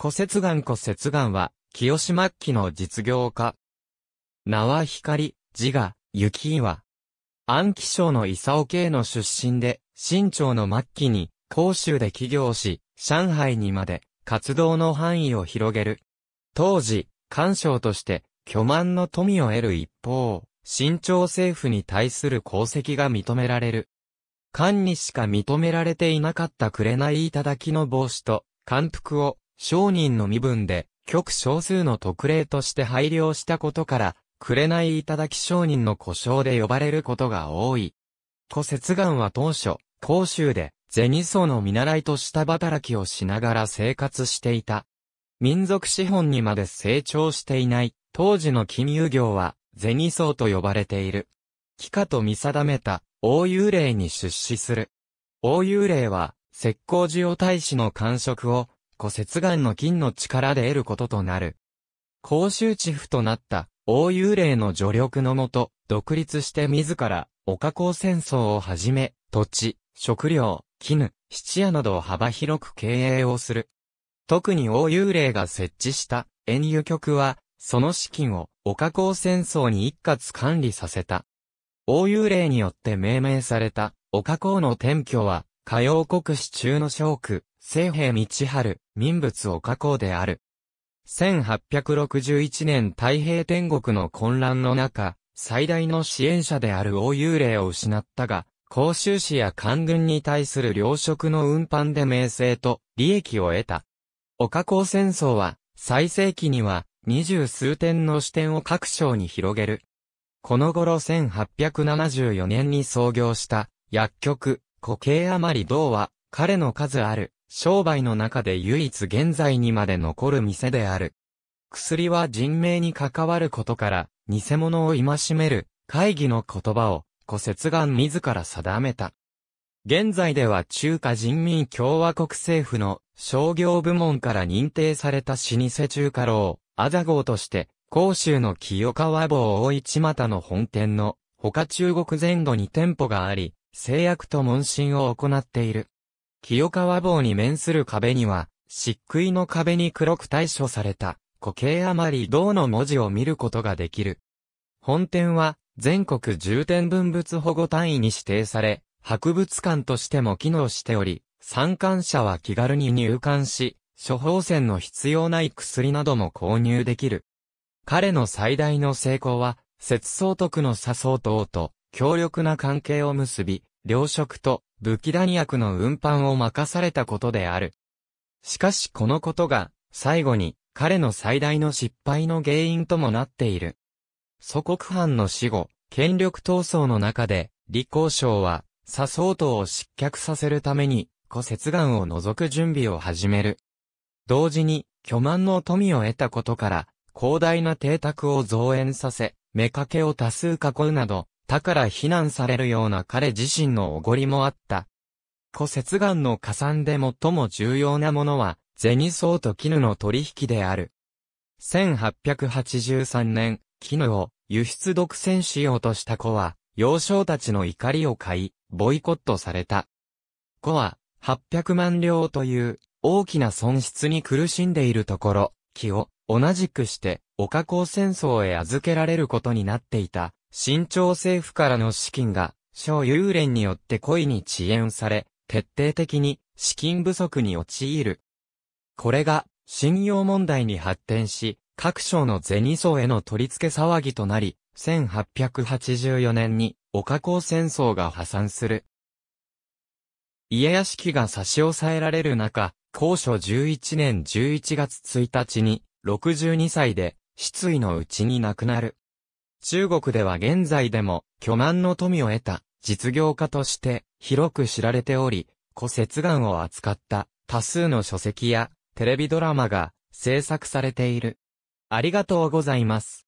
古節岩古節岩は、清末期の実業家。名は光、字が、雪岩。安徽省の伊佐尾系の出身で、清朝の末期に、広州で起業し、上海にまで、活動の範囲を広げる。当時、官賞として、巨万の富を得る一方、清朝政府に対する功績が認められる。官にしか認められていなかった紅頂の帽子と、官服を商人の身分で、極少数の特例として配慮したことから、紅いただき商人の故障で呼ばれることが多い。古節岩は当初、甲州で、銭層の見習いとした働きをしながら生活していた。民族資本にまで成長していない、当時の金融業は、銭層と呼ばれている。帰化と見定めた、大幽霊に出資する。大幽霊は、石膏寺を大使の官職を、湖雪岩の金の力で得ることとなる。公衆地府となった、大幽霊の助力のもと、独立して自ら、岡港戦争をはじめ、土地、食料、絹、質屋などを幅広く経営をする。特に大幽霊が設置した、遠遊局は、その資金を、岡港戦争に一括管理させた。大幽霊によって命名された、岡港の転居は、火曜国市中の小区、聖平道春、民物を加工である。1861年太平天国の混乱の中、最大の支援者である王幽霊を失ったが、甲州市や官軍に対する糧食の運搬で名声と利益を得た。岡港戦争は、最盛期には、二十数点の視点を各省に広げる。この頃1874年に創業した、薬局、固形余り銅は、彼の数ある、商売の中で唯一現在にまで残る店である。薬は人命に関わることから、偽物を戒める、会議の言葉を、古節岩自ら定めた。現在では中華人民共和国政府の商業部門から認定された老舗中華楼、アザ号として、甲州の清川坊大市又の本店の、他中国全土に店舗があり、製薬と問診を行っている。清川坊に面する壁には、漆喰の壁に黒く対処された、固形余り銅の文字を見ることができる。本店は、全国重点文物保護単位に指定され、博物館としても機能しており、参観者は気軽に入館し、処方箋の必要ない薬なども購入できる。彼の最大の成功は、節操徳の佐相等と強力な関係を結び、良食と武器弾薬の運搬を任されたことである。しかしこのことが、最後に、彼の最大の失敗の原因ともなっている。祖国藩の死後、権力闘争の中で、李光省は、佐相当を失脚させるために、古節岩を除く準備を始める。同時に、巨万の富を得たことから、広大な邸宅を増援させ、目かけを多数囲うなど、他から非難されるような彼自身のおごりもあった。古節岩の加算で最も重要なものは、銭層と絹の取引である。1883年、絹を輸出独占しようとした子は、幼少たちの怒りを買い、ボイコットされた。子は、800万両という大きな損失に苦しんでいるところ、木を同じくして、岡港戦争へ預けられることになっていた。新朝政府からの資金が、小幽連によって故意に遅延され、徹底的に資金不足に陥る。これが、信用問題に発展し、各省の銭層への取り付け騒ぎとなり、1884年に、岡港戦争が破産する。家屋敷が差し押さえられる中、高所11年11月1日に、62歳で、失意のうちに亡くなる。中国では現在でも巨万の富を得た実業家として広く知られており、古雪眼を扱った多数の書籍やテレビドラマが制作されている。ありがとうございます。